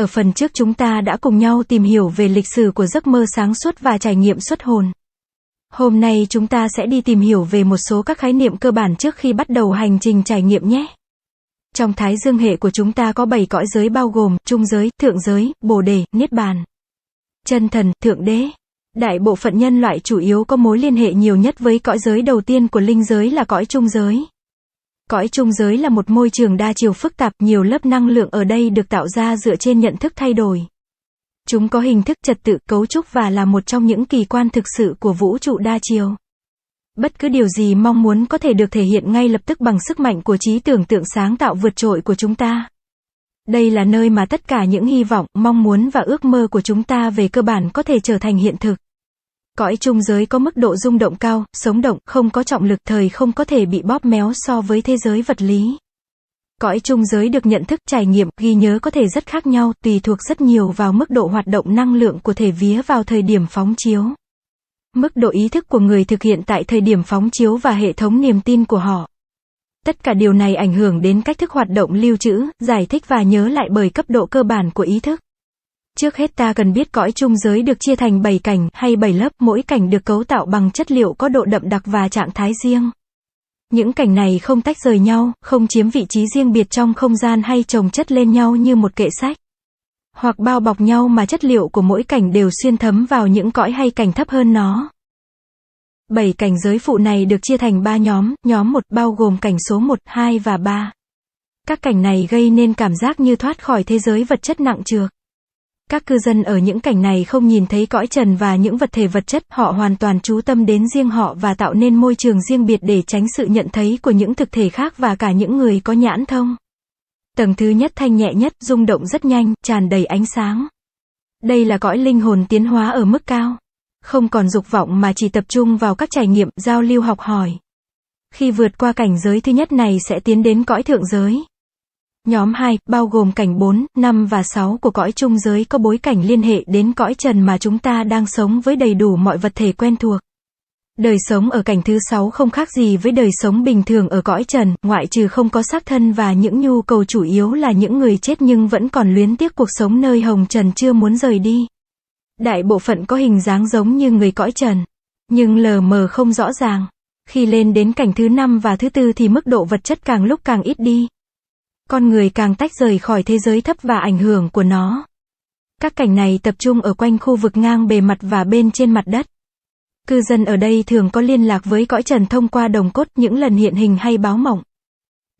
Ở phần trước chúng ta đã cùng nhau tìm hiểu về lịch sử của giấc mơ sáng suốt và trải nghiệm xuất hồn. Hôm nay chúng ta sẽ đi tìm hiểu về một số các khái niệm cơ bản trước khi bắt đầu hành trình trải nghiệm nhé. Trong thái dương hệ của chúng ta có 7 cõi giới bao gồm trung giới, thượng giới, bồ đề, niết bàn, chân thần, thượng đế. Đại bộ phận nhân loại chủ yếu có mối liên hệ nhiều nhất với cõi giới đầu tiên của linh giới là cõi trung giới. Cõi trung giới là một môi trường đa chiều phức tạp, nhiều lớp năng lượng ở đây được tạo ra dựa trên nhận thức thay đổi. Chúng có hình thức trật tự, cấu trúc và là một trong những kỳ quan thực sự của vũ trụ đa chiều. Bất cứ điều gì mong muốn có thể được thể hiện ngay lập tức bằng sức mạnh của trí tưởng tượng sáng tạo vượt trội của chúng ta. Đây là nơi mà tất cả những hy vọng, mong muốn và ước mơ của chúng ta về cơ bản có thể trở thành hiện thực. Cõi trung giới có mức độ rung động cao, sống động, không có trọng lực thời không có thể bị bóp méo so với thế giới vật lý. Cõi trung giới được nhận thức, trải nghiệm, ghi nhớ có thể rất khác nhau, tùy thuộc rất nhiều vào mức độ hoạt động năng lượng của thể vía vào thời điểm phóng chiếu. Mức độ ý thức của người thực hiện tại thời điểm phóng chiếu và hệ thống niềm tin của họ. Tất cả điều này ảnh hưởng đến cách thức hoạt động lưu trữ, giải thích và nhớ lại bởi cấp độ cơ bản của ý thức. Trước hết ta cần biết cõi trung giới được chia thành 7 cảnh hay 7 lớp, mỗi cảnh được cấu tạo bằng chất liệu có độ đậm đặc và trạng thái riêng. Những cảnh này không tách rời nhau, không chiếm vị trí riêng biệt trong không gian hay chồng chất lên nhau như một kệ sách. Hoặc bao bọc nhau mà chất liệu của mỗi cảnh đều xuyên thấm vào những cõi hay cảnh thấp hơn nó. Bảy cảnh giới phụ này được chia thành 3 nhóm, nhóm 1 bao gồm cảnh số 1, 2 và 3. Các cảnh này gây nên cảm giác như thoát khỏi thế giới vật chất nặng trược. Các cư dân ở những cảnh này không nhìn thấy cõi trần và những vật thể vật chất, họ hoàn toàn chú tâm đến riêng họ và tạo nên môi trường riêng biệt để tránh sự nhận thấy của những thực thể khác và cả những người có nhãn thông. Tầng thứ nhất thanh nhẹ nhất, rung động rất nhanh, tràn đầy ánh sáng. Đây là cõi linh hồn tiến hóa ở mức cao. Không còn dục vọng mà chỉ tập trung vào các trải nghiệm, giao lưu học hỏi. Khi vượt qua cảnh giới thứ nhất này sẽ tiến đến cõi thượng giới. Nhóm 2, bao gồm cảnh 4, 5 và 6 của cõi trung giới có bối cảnh liên hệ đến cõi trần mà chúng ta đang sống với đầy đủ mọi vật thể quen thuộc. Đời sống ở cảnh thứ 6 không khác gì với đời sống bình thường ở cõi trần, ngoại trừ không có xác thân và những nhu cầu chủ yếu là những người chết nhưng vẫn còn luyến tiếc cuộc sống nơi hồng trần chưa muốn rời đi. Đại bộ phận có hình dáng giống như người cõi trần, nhưng lờ mờ không rõ ràng. Khi lên đến cảnh thứ 5 và thứ 4 thì mức độ vật chất càng lúc càng ít đi con người càng tách rời khỏi thế giới thấp và ảnh hưởng của nó. Các cảnh này tập trung ở quanh khu vực ngang bề mặt và bên trên mặt đất. Cư dân ở đây thường có liên lạc với cõi trần thông qua đồng cốt những lần hiện hình hay báo mộng.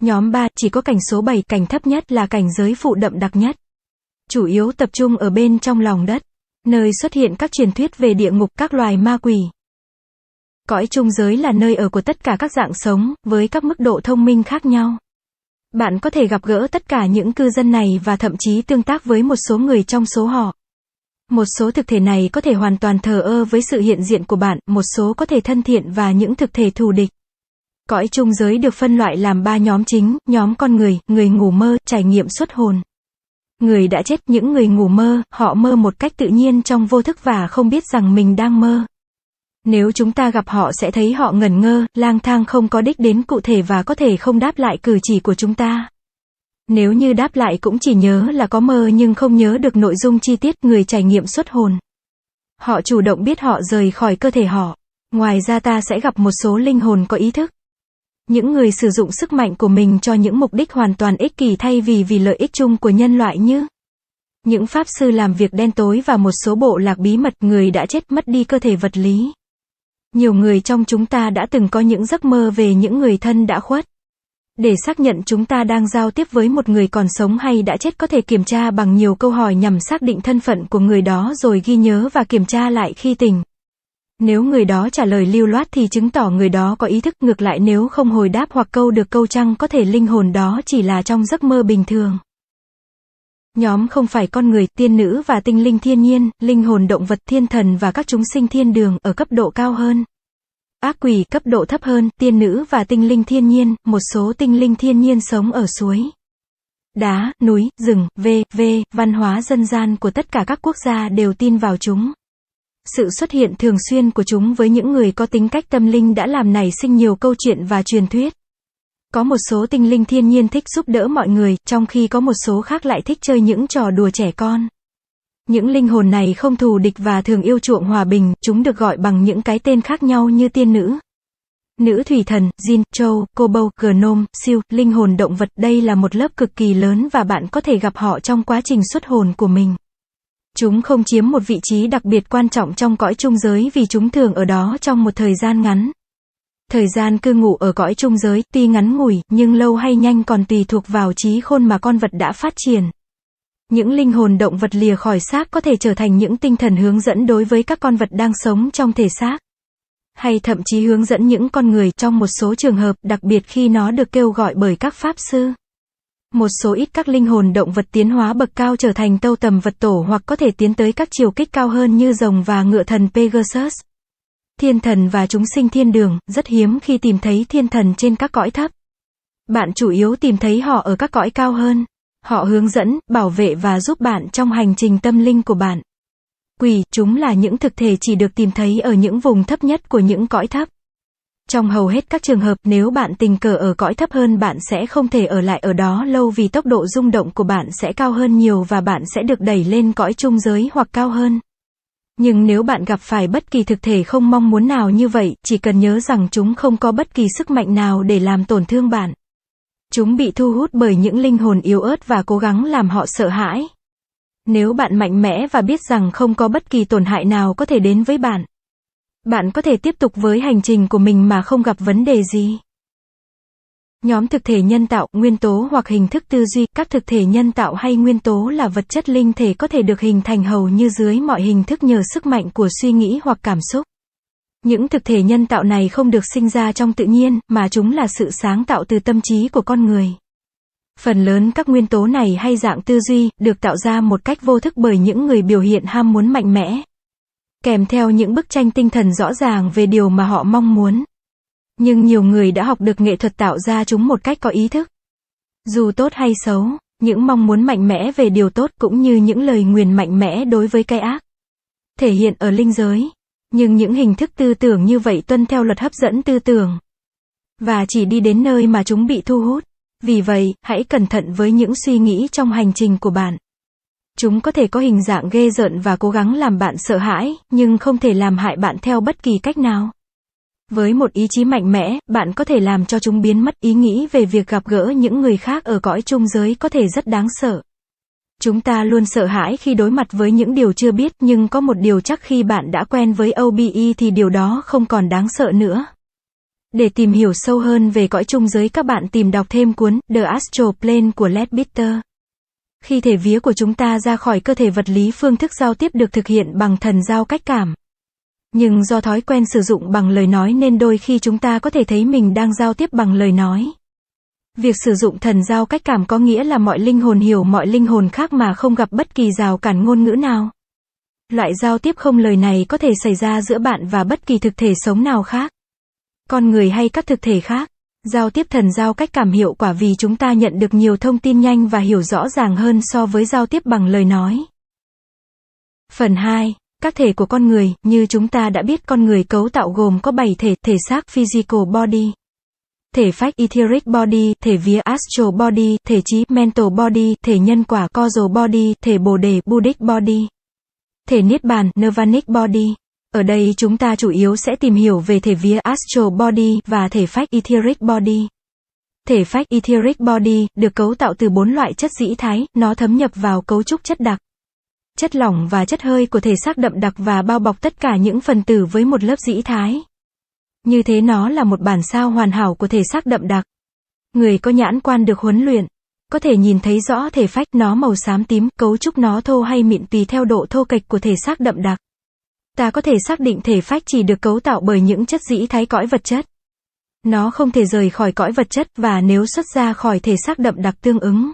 Nhóm 3 chỉ có cảnh số 7 cảnh thấp nhất là cảnh giới phụ đậm đặc nhất. Chủ yếu tập trung ở bên trong lòng đất, nơi xuất hiện các truyền thuyết về địa ngục các loài ma quỷ. Cõi trung giới là nơi ở của tất cả các dạng sống, với các mức độ thông minh khác nhau. Bạn có thể gặp gỡ tất cả những cư dân này và thậm chí tương tác với một số người trong số họ. Một số thực thể này có thể hoàn toàn thờ ơ với sự hiện diện của bạn, một số có thể thân thiện và những thực thể thù địch. Cõi trung giới được phân loại làm ba nhóm chính, nhóm con người, người ngủ mơ, trải nghiệm xuất hồn. Người đã chết, những người ngủ mơ, họ mơ một cách tự nhiên trong vô thức và không biết rằng mình đang mơ. Nếu chúng ta gặp họ sẽ thấy họ ngẩn ngơ, lang thang không có đích đến cụ thể và có thể không đáp lại cử chỉ của chúng ta. Nếu như đáp lại cũng chỉ nhớ là có mơ nhưng không nhớ được nội dung chi tiết người trải nghiệm xuất hồn. Họ chủ động biết họ rời khỏi cơ thể họ. Ngoài ra ta sẽ gặp một số linh hồn có ý thức. Những người sử dụng sức mạnh của mình cho những mục đích hoàn toàn ích kỷ thay vì vì lợi ích chung của nhân loại như những pháp sư làm việc đen tối và một số bộ lạc bí mật người đã chết mất đi cơ thể vật lý. Nhiều người trong chúng ta đã từng có những giấc mơ về những người thân đã khuất. Để xác nhận chúng ta đang giao tiếp với một người còn sống hay đã chết có thể kiểm tra bằng nhiều câu hỏi nhằm xác định thân phận của người đó rồi ghi nhớ và kiểm tra lại khi tỉnh. Nếu người đó trả lời lưu loát thì chứng tỏ người đó có ý thức, ngược lại nếu không hồi đáp hoặc câu được câu chăng có thể linh hồn đó chỉ là trong giấc mơ bình thường. Nhóm không phải con người, tiên nữ và tinh linh thiên nhiên, linh hồn động vật thiên thần và các chúng sinh thiên đường ở cấp độ cao hơn. Ác quỷ cấp độ thấp hơn, tiên nữ và tinh linh thiên nhiên, một số tinh linh thiên nhiên sống ở suối. Đá, núi, rừng, v, v, văn hóa dân gian của tất cả các quốc gia đều tin vào chúng. Sự xuất hiện thường xuyên của chúng với những người có tính cách tâm linh đã làm nảy sinh nhiều câu chuyện và truyền thuyết. Có một số tinh linh thiên nhiên thích giúp đỡ mọi người, trong khi có một số khác lại thích chơi những trò đùa trẻ con. Những linh hồn này không thù địch và thường yêu chuộng hòa bình, chúng được gọi bằng những cái tên khác nhau như tiên nữ. Nữ thủy thần, Jin, Châu, cô Kobo, Gnome, Siêu, linh hồn động vật đây là một lớp cực kỳ lớn và bạn có thể gặp họ trong quá trình xuất hồn của mình. Chúng không chiếm một vị trí đặc biệt quan trọng trong cõi trung giới vì chúng thường ở đó trong một thời gian ngắn, Thời gian cư ngụ ở cõi trung giới tuy ngắn ngủi, nhưng lâu hay nhanh còn tùy thuộc vào trí khôn mà con vật đã phát triển. Những linh hồn động vật lìa khỏi xác có thể trở thành những tinh thần hướng dẫn đối với các con vật đang sống trong thể xác. Hay thậm chí hướng dẫn những con người trong một số trường hợp, đặc biệt khi nó được kêu gọi bởi các pháp sư. Một số ít các linh hồn động vật tiến hóa bậc cao trở thành tâu tầm vật tổ hoặc có thể tiến tới các chiều kích cao hơn như rồng và ngựa thần Pegasus. Thiên thần và chúng sinh thiên đường, rất hiếm khi tìm thấy thiên thần trên các cõi thấp. Bạn chủ yếu tìm thấy họ ở các cõi cao hơn. Họ hướng dẫn, bảo vệ và giúp bạn trong hành trình tâm linh của bạn. Quỷ, chúng là những thực thể chỉ được tìm thấy ở những vùng thấp nhất của những cõi thấp. Trong hầu hết các trường hợp nếu bạn tình cờ ở cõi thấp hơn bạn sẽ không thể ở lại ở đó lâu vì tốc độ rung động của bạn sẽ cao hơn nhiều và bạn sẽ được đẩy lên cõi trung giới hoặc cao hơn. Nhưng nếu bạn gặp phải bất kỳ thực thể không mong muốn nào như vậy, chỉ cần nhớ rằng chúng không có bất kỳ sức mạnh nào để làm tổn thương bạn. Chúng bị thu hút bởi những linh hồn yếu ớt và cố gắng làm họ sợ hãi. Nếu bạn mạnh mẽ và biết rằng không có bất kỳ tổn hại nào có thể đến với bạn, bạn có thể tiếp tục với hành trình của mình mà không gặp vấn đề gì. Nhóm thực thể nhân tạo, nguyên tố hoặc hình thức tư duy, các thực thể nhân tạo hay nguyên tố là vật chất linh thể có thể được hình thành hầu như dưới mọi hình thức nhờ sức mạnh của suy nghĩ hoặc cảm xúc. Những thực thể nhân tạo này không được sinh ra trong tự nhiên, mà chúng là sự sáng tạo từ tâm trí của con người. Phần lớn các nguyên tố này hay dạng tư duy, được tạo ra một cách vô thức bởi những người biểu hiện ham muốn mạnh mẽ. Kèm theo những bức tranh tinh thần rõ ràng về điều mà họ mong muốn. Nhưng nhiều người đã học được nghệ thuật tạo ra chúng một cách có ý thức. Dù tốt hay xấu, những mong muốn mạnh mẽ về điều tốt cũng như những lời nguyền mạnh mẽ đối với cái ác. Thể hiện ở linh giới. Nhưng những hình thức tư tưởng như vậy tuân theo luật hấp dẫn tư tưởng. Và chỉ đi đến nơi mà chúng bị thu hút. Vì vậy, hãy cẩn thận với những suy nghĩ trong hành trình của bạn. Chúng có thể có hình dạng ghê rợn và cố gắng làm bạn sợ hãi, nhưng không thể làm hại bạn theo bất kỳ cách nào. Với một ý chí mạnh mẽ, bạn có thể làm cho chúng biến mất ý nghĩ về việc gặp gỡ những người khác ở cõi trung giới có thể rất đáng sợ. Chúng ta luôn sợ hãi khi đối mặt với những điều chưa biết nhưng có một điều chắc khi bạn đã quen với OBE thì điều đó không còn đáng sợ nữa. Để tìm hiểu sâu hơn về cõi trung giới các bạn tìm đọc thêm cuốn The Astral Plane của Led Bitter. Khi thể vía của chúng ta ra khỏi cơ thể vật lý phương thức giao tiếp được thực hiện bằng thần giao cách cảm nhưng do thói quen sử dụng bằng lời nói nên đôi khi chúng ta có thể thấy mình đang giao tiếp bằng lời nói. Việc sử dụng thần giao cách cảm có nghĩa là mọi linh hồn hiểu mọi linh hồn khác mà không gặp bất kỳ rào cản ngôn ngữ nào. Loại giao tiếp không lời này có thể xảy ra giữa bạn và bất kỳ thực thể sống nào khác. Con người hay các thực thể khác. Giao tiếp thần giao cách cảm hiệu quả vì chúng ta nhận được nhiều thông tin nhanh và hiểu rõ ràng hơn so với giao tiếp bằng lời nói. Phần 2 các thể của con người, như chúng ta đã biết con người cấu tạo gồm có 7 thể, thể xác physical body, thể phách etheric body, thể vía astral body, thể trí mental body, thể nhân quả causal body, thể bồ đề buddhic body, thể niết bàn nirvanic body. Ở đây chúng ta chủ yếu sẽ tìm hiểu về thể vía astral body và thể phách etheric body. Thể phách etheric body được cấu tạo từ bốn loại chất dĩ thái, nó thấm nhập vào cấu trúc chất đặc chất lỏng và chất hơi của thể xác đậm đặc và bao bọc tất cả những phần tử với một lớp dĩ thái. Như thế nó là một bản sao hoàn hảo của thể xác đậm đặc. Người có nhãn quan được huấn luyện, có thể nhìn thấy rõ thể phách nó màu xám tím, cấu trúc nó thô hay mịn tùy theo độ thô kệch của thể xác đậm đặc. Ta có thể xác định thể phách chỉ được cấu tạo bởi những chất dĩ thái cõi vật chất. Nó không thể rời khỏi cõi vật chất và nếu xuất ra khỏi thể xác đậm đặc tương ứng.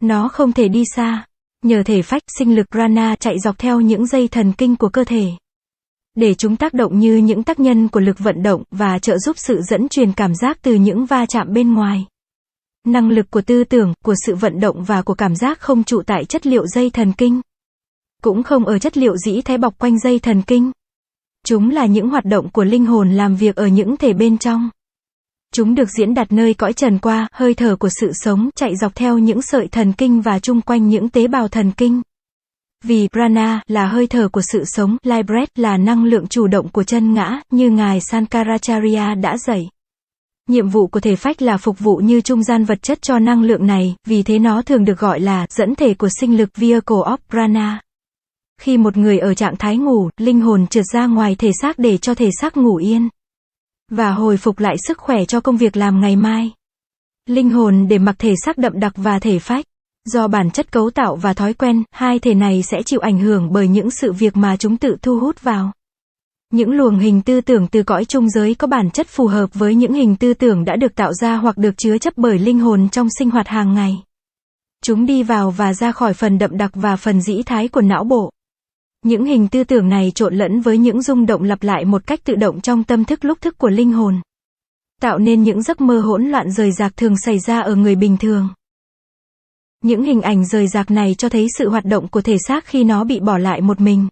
Nó không thể đi xa nhờ thể phách sinh lực prana chạy dọc theo những dây thần kinh của cơ thể. Để chúng tác động như những tác nhân của lực vận động và trợ giúp sự dẫn truyền cảm giác từ những va chạm bên ngoài. Năng lực của tư tưởng, của sự vận động và của cảm giác không trụ tại chất liệu dây thần kinh. Cũng không ở chất liệu dĩ thái bọc quanh dây thần kinh. Chúng là những hoạt động của linh hồn làm việc ở những thể bên trong. Chúng được diễn đạt nơi cõi trần qua, hơi thở của sự sống chạy dọc theo những sợi thần kinh và chung quanh những tế bào thần kinh. Vì prana là hơi thở của sự sống, libret là năng lượng chủ động của chân ngã, như ngài Sankaracharya đã dạy. Nhiệm vụ của thể phách là phục vụ như trung gian vật chất cho năng lượng này, vì thế nó thường được gọi là dẫn thể của sinh lực vehicle of prana. Khi một người ở trạng thái ngủ, linh hồn trượt ra ngoài thể xác để cho thể xác ngủ yên và hồi phục lại sức khỏe cho công việc làm ngày mai. Linh hồn để mặc thể xác đậm đặc và thể phách. Do bản chất cấu tạo và thói quen, hai thể này sẽ chịu ảnh hưởng bởi những sự việc mà chúng tự thu hút vào. Những luồng hình tư tưởng từ cõi trung giới có bản chất phù hợp với những hình tư tưởng đã được tạo ra hoặc được chứa chấp bởi linh hồn trong sinh hoạt hàng ngày. Chúng đi vào và ra khỏi phần đậm đặc và phần dĩ thái của não bộ. Những hình tư tưởng này trộn lẫn với những rung động lặp lại một cách tự động trong tâm thức lúc thức của linh hồn. Tạo nên những giấc mơ hỗn loạn rời rạc thường xảy ra ở người bình thường. Những hình ảnh rời rạc này cho thấy sự hoạt động của thể xác khi nó bị bỏ lại một mình.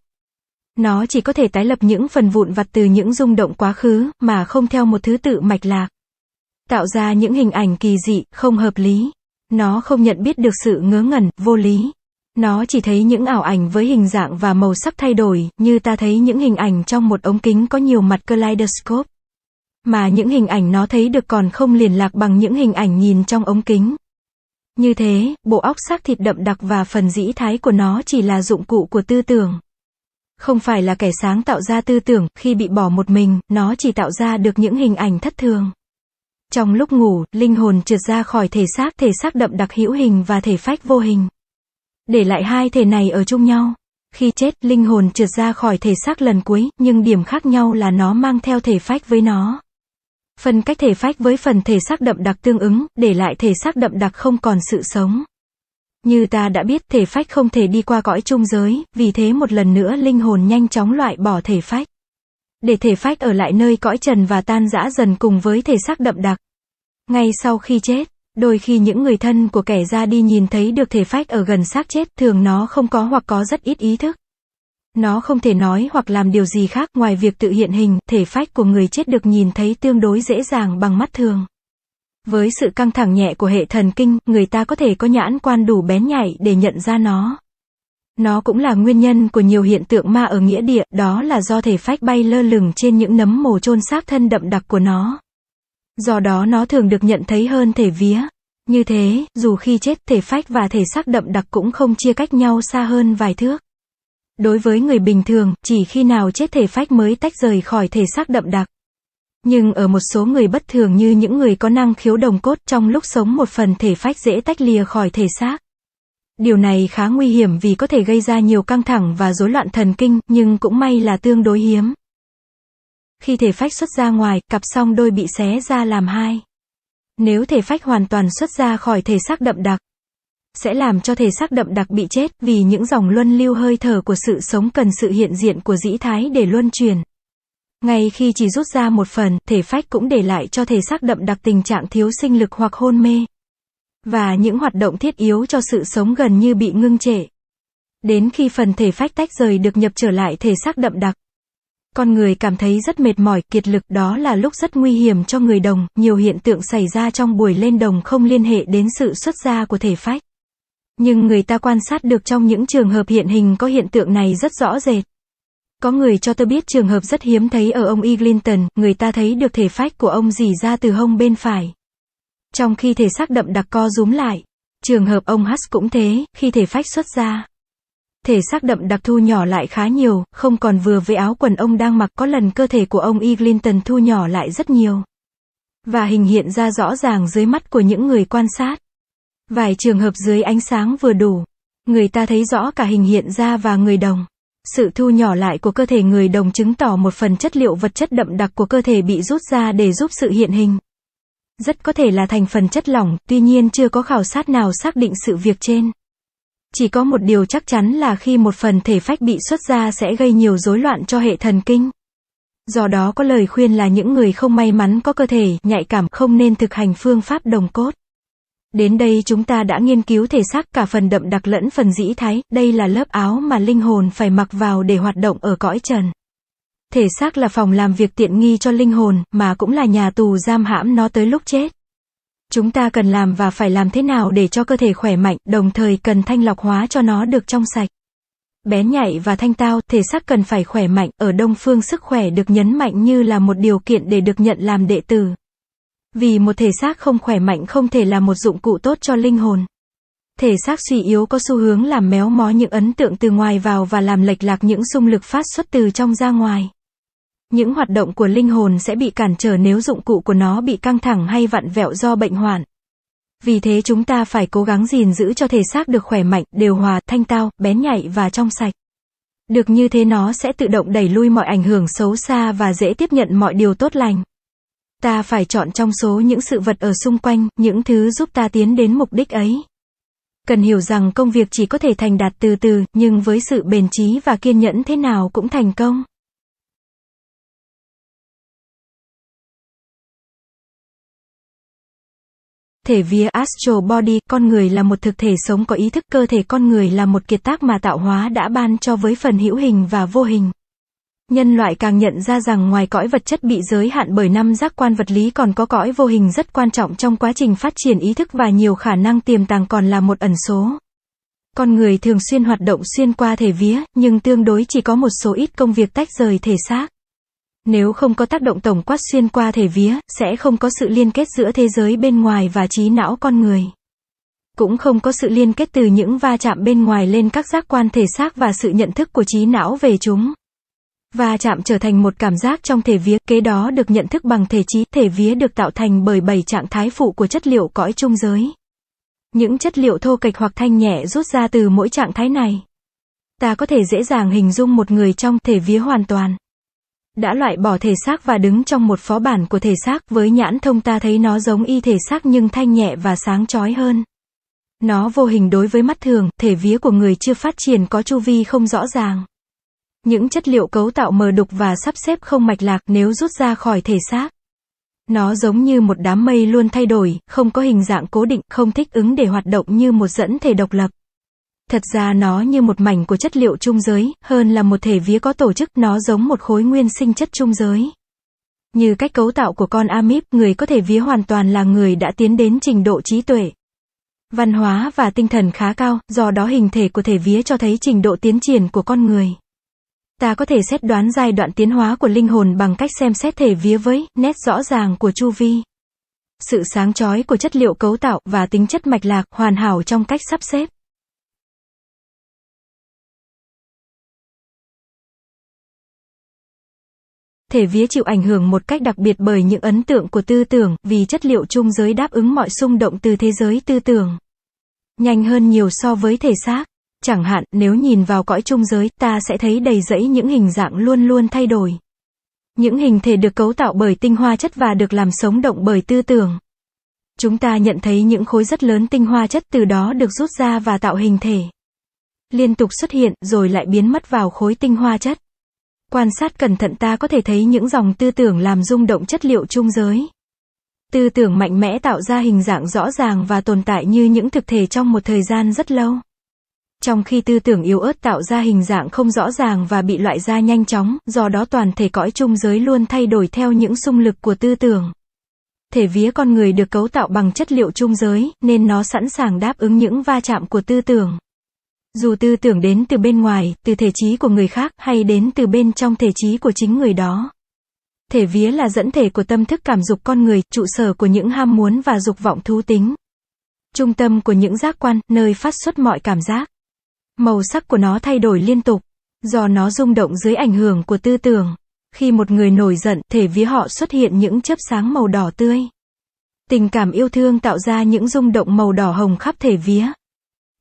Nó chỉ có thể tái lập những phần vụn vặt từ những rung động quá khứ mà không theo một thứ tự mạch lạc. Tạo ra những hình ảnh kỳ dị, không hợp lý. Nó không nhận biết được sự ngớ ngẩn, vô lý. Nó chỉ thấy những ảo ảnh với hình dạng và màu sắc thay đổi, như ta thấy những hình ảnh trong một ống kính có nhiều mặt kaleidoscope. Mà những hình ảnh nó thấy được còn không liền lạc bằng những hình ảnh nhìn trong ống kính. Như thế, bộ óc xác thịt đậm đặc và phần dĩ thái của nó chỉ là dụng cụ của tư tưởng. Không phải là kẻ sáng tạo ra tư tưởng, khi bị bỏ một mình, nó chỉ tạo ra được những hình ảnh thất thường. Trong lúc ngủ, linh hồn trượt ra khỏi thể xác, thể xác đậm đặc hữu hình và thể phách vô hình để lại hai thể này ở chung nhau. Khi chết, linh hồn trượt ra khỏi thể xác lần cuối, nhưng điểm khác nhau là nó mang theo thể phách với nó. Phần cách thể phách với phần thể xác đậm đặc tương ứng, để lại thể xác đậm đặc không còn sự sống. Như ta đã biết, thể phách không thể đi qua cõi trung giới, vì thế một lần nữa linh hồn nhanh chóng loại bỏ thể phách. Để thể phách ở lại nơi cõi trần và tan rã dần cùng với thể xác đậm đặc. Ngay sau khi chết, Đôi khi những người thân của kẻ ra đi nhìn thấy được thể phách ở gần xác chết, thường nó không có hoặc có rất ít ý thức. Nó không thể nói hoặc làm điều gì khác ngoài việc tự hiện hình, thể phách của người chết được nhìn thấy tương đối dễ dàng bằng mắt thường. Với sự căng thẳng nhẹ của hệ thần kinh, người ta có thể có nhãn quan đủ bén nhạy để nhận ra nó. Nó cũng là nguyên nhân của nhiều hiện tượng ma ở nghĩa địa, đó là do thể phách bay lơ lửng trên những nấm mồ chôn xác thân đậm đặc của nó. Do đó nó thường được nhận thấy hơn thể vía. Như thế, dù khi chết thể phách và thể xác đậm đặc cũng không chia cách nhau xa hơn vài thước. Đối với người bình thường, chỉ khi nào chết thể phách mới tách rời khỏi thể xác đậm đặc. Nhưng ở một số người bất thường như những người có năng khiếu đồng cốt trong lúc sống một phần thể phách dễ tách lìa khỏi thể xác. Điều này khá nguy hiểm vì có thể gây ra nhiều căng thẳng và rối loạn thần kinh, nhưng cũng may là tương đối hiếm. Khi thể phách xuất ra ngoài, cặp song đôi bị xé ra làm hai. Nếu thể phách hoàn toàn xuất ra khỏi thể xác đậm đặc, sẽ làm cho thể xác đậm đặc bị chết vì những dòng luân lưu hơi thở của sự sống cần sự hiện diện của dĩ thái để luân truyền. Ngay khi chỉ rút ra một phần, thể phách cũng để lại cho thể xác đậm đặc tình trạng thiếu sinh lực hoặc hôn mê. Và những hoạt động thiết yếu cho sự sống gần như bị ngưng trệ. Đến khi phần thể phách tách rời được nhập trở lại thể xác đậm đặc, con người cảm thấy rất mệt mỏi, kiệt lực đó là lúc rất nguy hiểm cho người đồng, nhiều hiện tượng xảy ra trong buổi lên đồng không liên hệ đến sự xuất gia của thể phách. Nhưng người ta quan sát được trong những trường hợp hiện hình có hiện tượng này rất rõ rệt. Có người cho tôi biết trường hợp rất hiếm thấy ở ông E. Clinton, người ta thấy được thể phách của ông dì ra từ hông bên phải. Trong khi thể xác đậm đặc co rúm lại, trường hợp ông Hus cũng thế, khi thể phách xuất ra, thể xác đậm đặc thu nhỏ lại khá nhiều, không còn vừa với áo quần ông đang mặc có lần cơ thể của ông E. thu nhỏ lại rất nhiều. Và hình hiện ra rõ ràng dưới mắt của những người quan sát. Vài trường hợp dưới ánh sáng vừa đủ, người ta thấy rõ cả hình hiện ra và người đồng. Sự thu nhỏ lại của cơ thể người đồng chứng tỏ một phần chất liệu vật chất đậm đặc của cơ thể bị rút ra để giúp sự hiện hình. Rất có thể là thành phần chất lỏng, tuy nhiên chưa có khảo sát nào xác định sự việc trên. Chỉ có một điều chắc chắn là khi một phần thể phách bị xuất ra sẽ gây nhiều rối loạn cho hệ thần kinh. Do đó có lời khuyên là những người không may mắn có cơ thể nhạy cảm không nên thực hành phương pháp đồng cốt. Đến đây chúng ta đã nghiên cứu thể xác cả phần đậm đặc lẫn phần dĩ thái, đây là lớp áo mà linh hồn phải mặc vào để hoạt động ở cõi trần. Thể xác là phòng làm việc tiện nghi cho linh hồn, mà cũng là nhà tù giam hãm nó tới lúc chết chúng ta cần làm và phải làm thế nào để cho cơ thể khỏe mạnh, đồng thời cần thanh lọc hóa cho nó được trong sạch. Bén nhạy và thanh tao, thể xác cần phải khỏe mạnh, ở Đông Phương sức khỏe được nhấn mạnh như là một điều kiện để được nhận làm đệ tử. Vì một thể xác không khỏe mạnh không thể là một dụng cụ tốt cho linh hồn. Thể xác suy yếu có xu hướng làm méo mó những ấn tượng từ ngoài vào và làm lệch lạc những xung lực phát xuất từ trong ra ngoài những hoạt động của linh hồn sẽ bị cản trở nếu dụng cụ của nó bị căng thẳng hay vặn vẹo do bệnh hoạn. Vì thế chúng ta phải cố gắng gìn giữ cho thể xác được khỏe mạnh, điều hòa, thanh tao, bén nhạy và trong sạch. Được như thế nó sẽ tự động đẩy lui mọi ảnh hưởng xấu xa và dễ tiếp nhận mọi điều tốt lành. Ta phải chọn trong số những sự vật ở xung quanh, những thứ giúp ta tiến đến mục đích ấy. Cần hiểu rằng công việc chỉ có thể thành đạt từ từ, nhưng với sự bền trí và kiên nhẫn thế nào cũng thành công. Thể vía Astro Body, con người là một thực thể sống có ý thức cơ thể con người là một kiệt tác mà tạo hóa đã ban cho với phần hữu hình và vô hình. Nhân loại càng nhận ra rằng ngoài cõi vật chất bị giới hạn bởi năm giác quan vật lý còn có cõi vô hình rất quan trọng trong quá trình phát triển ý thức và nhiều khả năng tiềm tàng còn là một ẩn số. Con người thường xuyên hoạt động xuyên qua thể vía, nhưng tương đối chỉ có một số ít công việc tách rời thể xác. Nếu không có tác động tổng quát xuyên qua thể vía, sẽ không có sự liên kết giữa thế giới bên ngoài và trí não con người. Cũng không có sự liên kết từ những va chạm bên ngoài lên các giác quan thể xác và sự nhận thức của trí não về chúng. Va chạm trở thành một cảm giác trong thể vía, kế đó được nhận thức bằng thể trí, thể vía được tạo thành bởi bảy trạng thái phụ của chất liệu cõi trung giới. Những chất liệu thô kịch hoặc thanh nhẹ rút ra từ mỗi trạng thái này. Ta có thể dễ dàng hình dung một người trong thể vía hoàn toàn. Đã loại bỏ thể xác và đứng trong một phó bản của thể xác, với nhãn thông ta thấy nó giống y thể xác nhưng thanh nhẹ và sáng chói hơn. Nó vô hình đối với mắt thường, thể vía của người chưa phát triển có chu vi không rõ ràng. Những chất liệu cấu tạo mờ đục và sắp xếp không mạch lạc nếu rút ra khỏi thể xác. Nó giống như một đám mây luôn thay đổi, không có hình dạng cố định, không thích ứng để hoạt động như một dẫn thể độc lập. Thật ra nó như một mảnh của chất liệu trung giới, hơn là một thể vía có tổ chức, nó giống một khối nguyên sinh chất trung giới. Như cách cấu tạo của con amip, người có thể vía hoàn toàn là người đã tiến đến trình độ trí tuệ. Văn hóa và tinh thần khá cao, do đó hình thể của thể vía cho thấy trình độ tiến triển của con người. Ta có thể xét đoán giai đoạn tiến hóa của linh hồn bằng cách xem xét thể vía với nét rõ ràng của chu vi. Sự sáng chói của chất liệu cấu tạo và tính chất mạch lạc hoàn hảo trong cách sắp xếp. thể vía chịu ảnh hưởng một cách đặc biệt bởi những ấn tượng của tư tưởng, vì chất liệu trung giới đáp ứng mọi xung động từ thế giới tư tưởng. Nhanh hơn nhiều so với thể xác. Chẳng hạn, nếu nhìn vào cõi trung giới, ta sẽ thấy đầy rẫy những hình dạng luôn luôn thay đổi. Những hình thể được cấu tạo bởi tinh hoa chất và được làm sống động bởi tư tưởng. Chúng ta nhận thấy những khối rất lớn tinh hoa chất từ đó được rút ra và tạo hình thể. Liên tục xuất hiện, rồi lại biến mất vào khối tinh hoa chất. Quan sát cẩn thận ta có thể thấy những dòng tư tưởng làm rung động chất liệu trung giới. Tư tưởng mạnh mẽ tạo ra hình dạng rõ ràng và tồn tại như những thực thể trong một thời gian rất lâu. Trong khi tư tưởng yếu ớt tạo ra hình dạng không rõ ràng và bị loại ra nhanh chóng, do đó toàn thể cõi trung giới luôn thay đổi theo những xung lực của tư tưởng. Thể vía con người được cấu tạo bằng chất liệu trung giới, nên nó sẵn sàng đáp ứng những va chạm của tư tưởng. Dù tư tưởng đến từ bên ngoài, từ thể trí của người khác hay đến từ bên trong thể trí của chính người đó. Thể vía là dẫn thể của tâm thức cảm dục con người, trụ sở của những ham muốn và dục vọng thú tính. Trung tâm của những giác quan, nơi phát xuất mọi cảm giác. Màu sắc của nó thay đổi liên tục, do nó rung động dưới ảnh hưởng của tư tưởng. Khi một người nổi giận, thể vía họ xuất hiện những chớp sáng màu đỏ tươi. Tình cảm yêu thương tạo ra những rung động màu đỏ hồng khắp thể vía.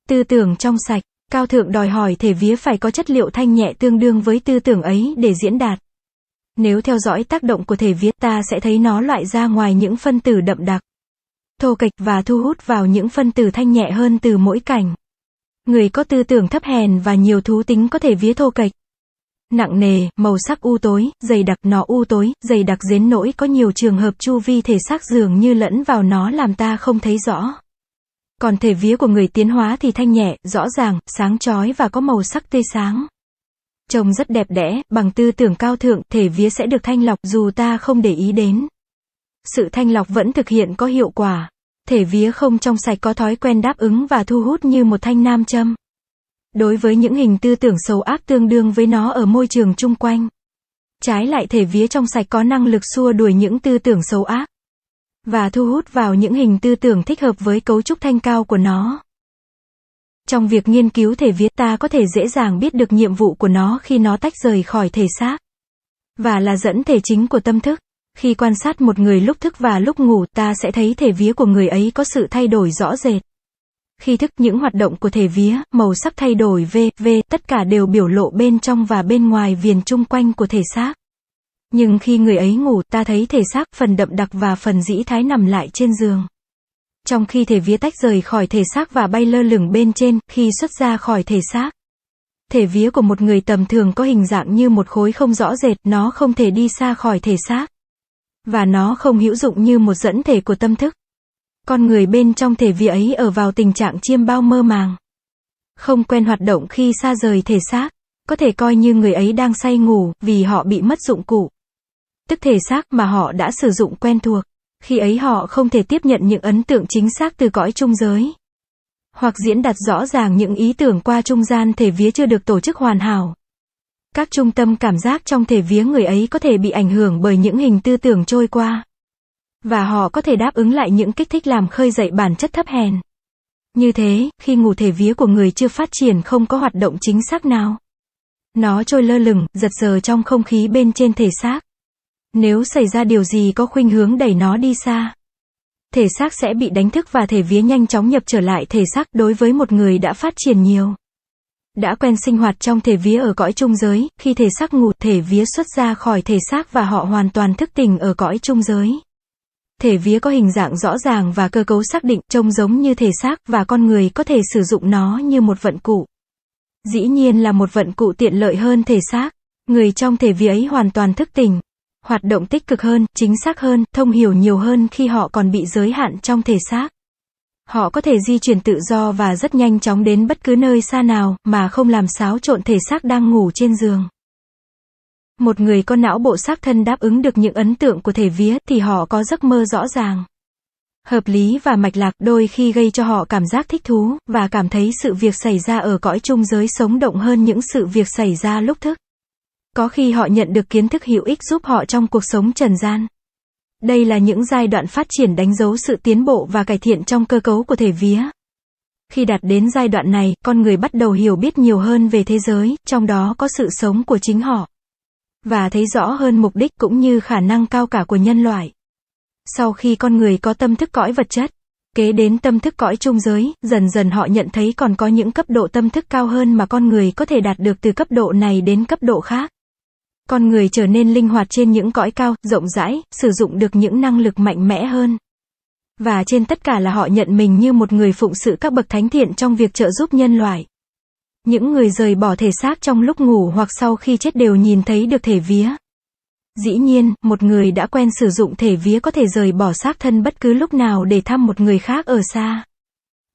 Tư tưởng trong sạch, Cao thượng đòi hỏi thể vía phải có chất liệu thanh nhẹ tương đương với tư tưởng ấy để diễn đạt. Nếu theo dõi tác động của thể vía ta sẽ thấy nó loại ra ngoài những phân tử đậm đặc, thô kịch và thu hút vào những phân tử thanh nhẹ hơn từ mỗi cảnh. Người có tư tưởng thấp hèn và nhiều thú tính có thể vía thô kịch. Nặng nề, màu sắc u tối, dày đặc nó u tối, dày đặc dến nỗi có nhiều trường hợp chu vi thể xác dường như lẫn vào nó làm ta không thấy rõ. Còn thể vía của người tiến hóa thì thanh nhẹ, rõ ràng, sáng chói và có màu sắc tươi sáng. Trông rất đẹp đẽ, bằng tư tưởng cao thượng, thể vía sẽ được thanh lọc dù ta không để ý đến. Sự thanh lọc vẫn thực hiện có hiệu quả. Thể vía không trong sạch có thói quen đáp ứng và thu hút như một thanh nam châm. Đối với những hình tư tưởng xấu ác tương đương với nó ở môi trường chung quanh. Trái lại thể vía trong sạch có năng lực xua đuổi những tư tưởng xấu ác và thu hút vào những hình tư tưởng thích hợp với cấu trúc thanh cao của nó. Trong việc nghiên cứu thể viết ta có thể dễ dàng biết được nhiệm vụ của nó khi nó tách rời khỏi thể xác và là dẫn thể chính của tâm thức. Khi quan sát một người lúc thức và lúc ngủ ta sẽ thấy thể vía của người ấy có sự thay đổi rõ rệt. Khi thức những hoạt động của thể vía, màu sắc thay đổi v, v, tất cả đều biểu lộ bên trong và bên ngoài viền chung quanh của thể xác. Nhưng khi người ấy ngủ ta thấy thể xác phần đậm đặc và phần dĩ thái nằm lại trên giường. Trong khi thể vía tách rời khỏi thể xác và bay lơ lửng bên trên, khi xuất ra khỏi thể xác. Thể vía của một người tầm thường có hình dạng như một khối không rõ rệt, nó không thể đi xa khỏi thể xác. Và nó không hữu dụng như một dẫn thể của tâm thức. Con người bên trong thể vía ấy ở vào tình trạng chiêm bao mơ màng. Không quen hoạt động khi xa rời thể xác. Có thể coi như người ấy đang say ngủ, vì họ bị mất dụng cụ tức thể xác mà họ đã sử dụng quen thuộc. Khi ấy họ không thể tiếp nhận những ấn tượng chính xác từ cõi trung giới. Hoặc diễn đạt rõ ràng những ý tưởng qua trung gian thể vía chưa được tổ chức hoàn hảo. Các trung tâm cảm giác trong thể vía người ấy có thể bị ảnh hưởng bởi những hình tư tưởng trôi qua. Và họ có thể đáp ứng lại những kích thích làm khơi dậy bản chất thấp hèn. Như thế, khi ngủ thể vía của người chưa phát triển không có hoạt động chính xác nào. Nó trôi lơ lửng, giật sờ trong không khí bên trên thể xác. Nếu xảy ra điều gì có khuynh hướng đẩy nó đi xa, thể xác sẽ bị đánh thức và thể vía nhanh chóng nhập trở lại thể xác đối với một người đã phát triển nhiều. Đã quen sinh hoạt trong thể vía ở cõi trung giới, khi thể xác ngủ, thể vía xuất ra khỏi thể xác và họ hoàn toàn thức tỉnh ở cõi trung giới. Thể vía có hình dạng rõ ràng và cơ cấu xác định, trông giống như thể xác và con người có thể sử dụng nó như một vận cụ. Dĩ nhiên là một vận cụ tiện lợi hơn thể xác. Người trong thể vía ấy hoàn toàn thức tỉnh, hoạt động tích cực hơn, chính xác hơn, thông hiểu nhiều hơn khi họ còn bị giới hạn trong thể xác. Họ có thể di chuyển tự do và rất nhanh chóng đến bất cứ nơi xa nào mà không làm xáo trộn thể xác đang ngủ trên giường. Một người có não bộ xác thân đáp ứng được những ấn tượng của thể vía thì họ có giấc mơ rõ ràng. Hợp lý và mạch lạc đôi khi gây cho họ cảm giác thích thú và cảm thấy sự việc xảy ra ở cõi trung giới sống động hơn những sự việc xảy ra lúc thức. Có khi họ nhận được kiến thức hữu ích giúp họ trong cuộc sống trần gian. Đây là những giai đoạn phát triển đánh dấu sự tiến bộ và cải thiện trong cơ cấu của thể vía. Khi đạt đến giai đoạn này, con người bắt đầu hiểu biết nhiều hơn về thế giới, trong đó có sự sống của chính họ. Và thấy rõ hơn mục đích cũng như khả năng cao cả của nhân loại. Sau khi con người có tâm thức cõi vật chất, kế đến tâm thức cõi trung giới, dần dần họ nhận thấy còn có những cấp độ tâm thức cao hơn mà con người có thể đạt được từ cấp độ này đến cấp độ khác. Con người trở nên linh hoạt trên những cõi cao, rộng rãi, sử dụng được những năng lực mạnh mẽ hơn. Và trên tất cả là họ nhận mình như một người phụng sự các bậc thánh thiện trong việc trợ giúp nhân loại. Những người rời bỏ thể xác trong lúc ngủ hoặc sau khi chết đều nhìn thấy được thể vía. Dĩ nhiên, một người đã quen sử dụng thể vía có thể rời bỏ xác thân bất cứ lúc nào để thăm một người khác ở xa.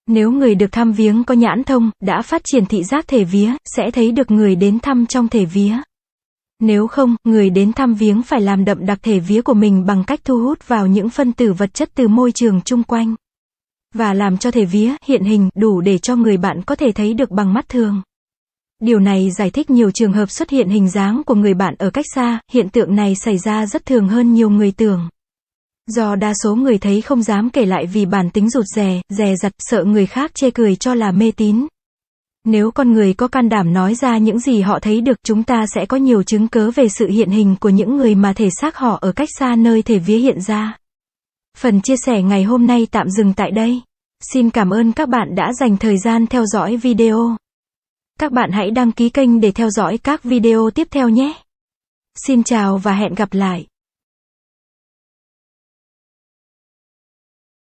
Nếu người được thăm viếng có nhãn thông, đã phát triển thị giác thể vía, sẽ thấy được người đến thăm trong thể vía. Nếu không, người đến thăm viếng phải làm đậm đặc thể vía của mình bằng cách thu hút vào những phân tử vật chất từ môi trường chung quanh. Và làm cho thể vía hiện hình đủ để cho người bạn có thể thấy được bằng mắt thường. Điều này giải thích nhiều trường hợp xuất hiện hình dáng của người bạn ở cách xa, hiện tượng này xảy ra rất thường hơn nhiều người tưởng. Do đa số người thấy không dám kể lại vì bản tính rụt rè, rè rặt, sợ người khác chê cười cho là mê tín, nếu con người có can đảm nói ra những gì họ thấy được, chúng ta sẽ có nhiều chứng cớ về sự hiện hình của những người mà thể xác họ ở cách xa nơi thể vía hiện ra. Phần chia sẻ ngày hôm nay tạm dừng tại đây. Xin cảm ơn các bạn đã dành thời gian theo dõi video. Các bạn hãy đăng ký kênh để theo dõi các video tiếp theo nhé. Xin chào và hẹn gặp lại.